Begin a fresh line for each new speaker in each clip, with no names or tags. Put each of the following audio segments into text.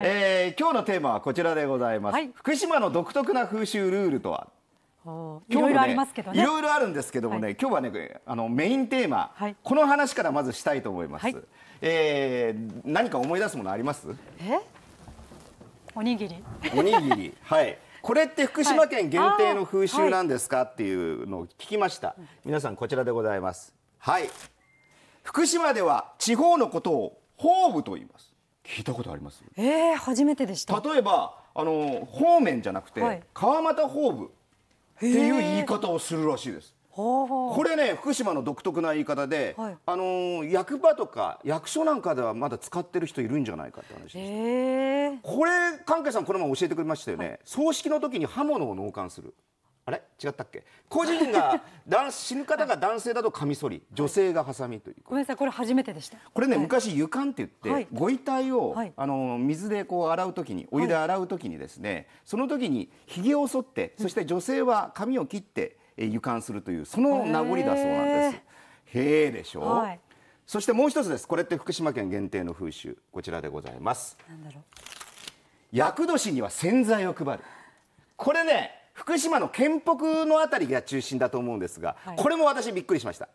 えー、今日のテーマはこちらでございます、はい、福島の独特な風習ルールとはね、いろいろありますけどねいろいろあるんですけどもね、はい、今日はねあのメインテーマ、はい、この話からまずしたいと思います、はい、えー、何か思い出すものありますえおにぎりおにぎり はいこれって福島県限定の風習なんですか、っていうのを聞きました、皆さんこちらでございますはい福島では地方のことを法部と言います聞いたことありますえー、初めてでした例えばあの方面じゃなくて、はい、川俣方部っていう言い方をするらしいですこれね福島の独特な言い方で、はい、あの役場とか役所なんかではまだ使ってる人いるんじゃないかって話でしこれ関係さんこの前教えてくれましたよね、はい、葬式の時に刃物を納棺するあれ違ったっけ個人が 男死ぬ方が男性だとカミソリ女性がハサミという、ごめんなさいこれ初めてでしたこれね、はい、昔湯管って言って、はい、ご遺体を、あの水でこう洗う時にお湯で洗う時にですね、その時にひげを剃ってそして女性は髪を切って、うん、湯管するというその名残だそうなんですへえでしょ、う、そしてもう一つですこれって福島県限定の風習こちらでございます厄年には洗剤を配るこれね福島の県北の辺りが中心だと思うんですが、はい、これも私びっくりしました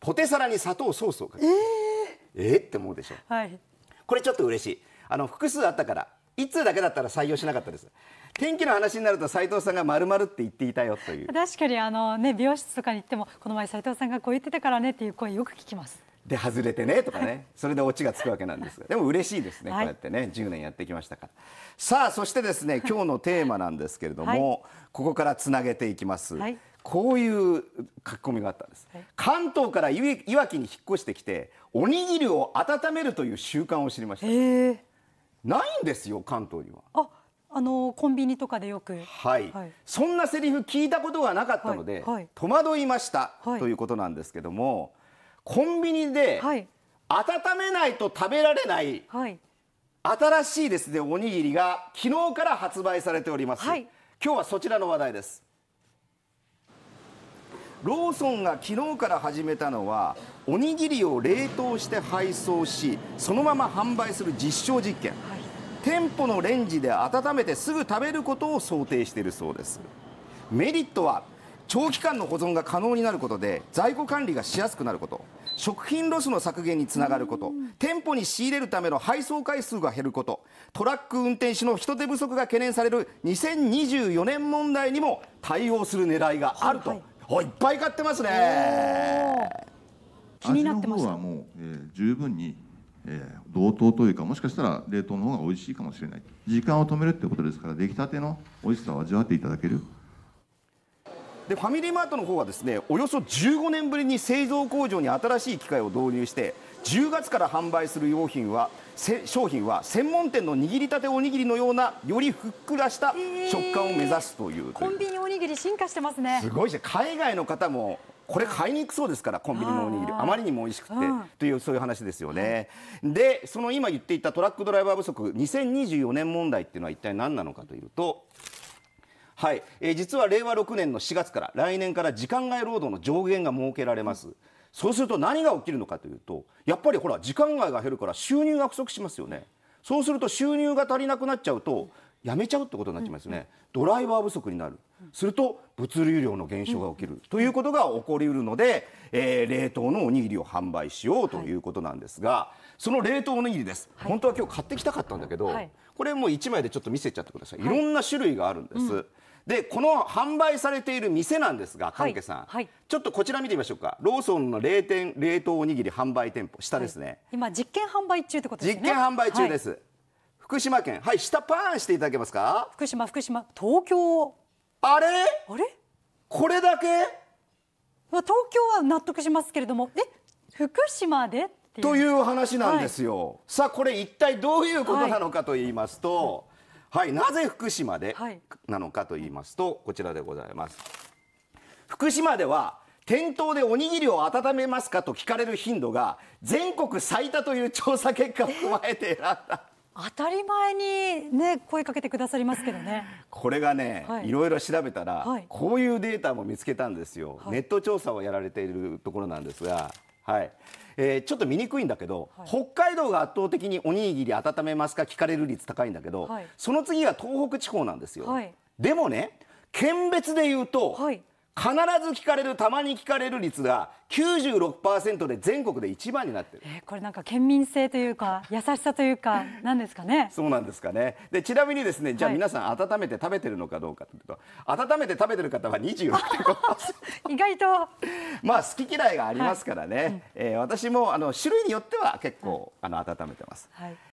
ポテサラに砂糖ソースをかけるえー、えー、って思うでしょ、はい、これちょっと嬉しいあの複数あったから1通だけだったら採用しなかったです天気の話になると斉藤さんがまるって言っていたよという確かにあのね美容室とかに行ってもこの前斉藤さんがこう言ってたからねっていう声よく聞きますで外れてねとかねそれでオチがつくわけなんですがでも嬉しいですね、こうやってね10年やってきましたからさあそしてですね今日のテーマなんですけれども、ここからつなげていきます、こういう書き込みがあったんです、関東からいわきに引っ越してきておにぎりを温めるという習慣を知りましたないんですよ関東にはああのコンビニとかでよく、はい、はい、そんなセリフ聞いたことがなかったので、戸惑いました、ということなんですけどもコンビニで温めないと食べられない、新しいですねおにぎりが昨日から発売されております、はい、今日はそちらの話題ですローソンが昨日から始めたのはおにぎりを冷凍して配送しそのまま販売する実証実験、はい、店舗のレンジで温めてすぐ食べることを想定しているそうですメリットは長期間の保存が可能になることで在庫管理がしやすくなること食品ロスの削減につながること店舗に仕入れるための配送回数が減ることトラック運転手の人手不足が懸念される2024年問題にも対応する狙いがあると、はいはい、いっぱい買ってますね気になってます。はもう、えー、十分に、えー、同等というかもしかしたら冷凍の方が美味しいかもしれない時間を止めるってことですから出来たての美味しさを味わっていただける。でファミリーマートの方はですねおよそ15年ぶりに製造工場に新しい機械を導入して10月から販売する用品は商品は専門店の握りたておにぎりのようなよりふっくらした食感を目指すという、えー、コンビニおにぎり進化してますねすごいで海外の方もこれ買いに行くそうですからコンビニのおにぎりあまりにも美味しくて、うん、というそういう話ですよね、はい、でその今言っていたトラックドライバー不足2024年問題っていうのは一体何なのかというとはい、えー、実は令和6年の4月から来年から時間外労働の上限が設けられます、うん、そうすると何が起きるのかというとやっぱりほら時間外が減るから収入が不足しますよねそうすると収入が足りなくなっちゃうとやめちゃうってことになっちゃいますね、うん、ドライバー不足になるすると物流量の減少が起きる、うん、ということが起こりうるので、えー、冷凍のおにぎりを販売しようということなんですが、はい、その冷凍おにぎりです、はい、本当は今日買ってきたかったんだけど、はい、これもう1枚でちょっと見せちゃってください、い、ろんな種類があるんです、うんでこの販売されている店なんですが、関係さん、はいはい、ちょっとこちら見てみましょうか、ローソンの冷店冷凍おにぎり販売店舗、下ですね、はい、今、実験販売中ってことですね。実験販売中です、福島県、はい、下、パーンしていただけますか、福島、福島、東京、あれあれこれだけ東京は納得しますけれども、え福島でという話なんですよ、さあ、これ、一体どういうことなのかと言いますと。はい、なぜ福島でなのかと言いますと、こちらでございます。福島では店頭でおにぎりを温めますかと聞かれる頻度が全国最多という調査結果を踏まえて選んだ。当たり前にね声かけてくださりますけどねこれがね、はい、いろいろ調べたら、はい、こういうデータも見つけたんですよ、はい、ネット調査をやられているところなんですがはいえー、ちょっと見にくいんだけど、はい、北海道が圧倒的におにぎり温めますか聞かれる率高いんだけど、はい、その次が東北地方なんですよ。はい、でもね県別で言うと、必ず聞かれるたまに聞かれる率が96%で全国で一番になってる、えー、これなんか県民性というか優しさというかなんですかねそうなんですかねでちなみにですねじゃあ皆さん温めて食べてるのかどうかというと、はい、温めて食べてる方は26.5%意外とまあ好き嫌いがありますからね、はい、えー、私もあの種類によっては結構、はい、あの温めてます、はい、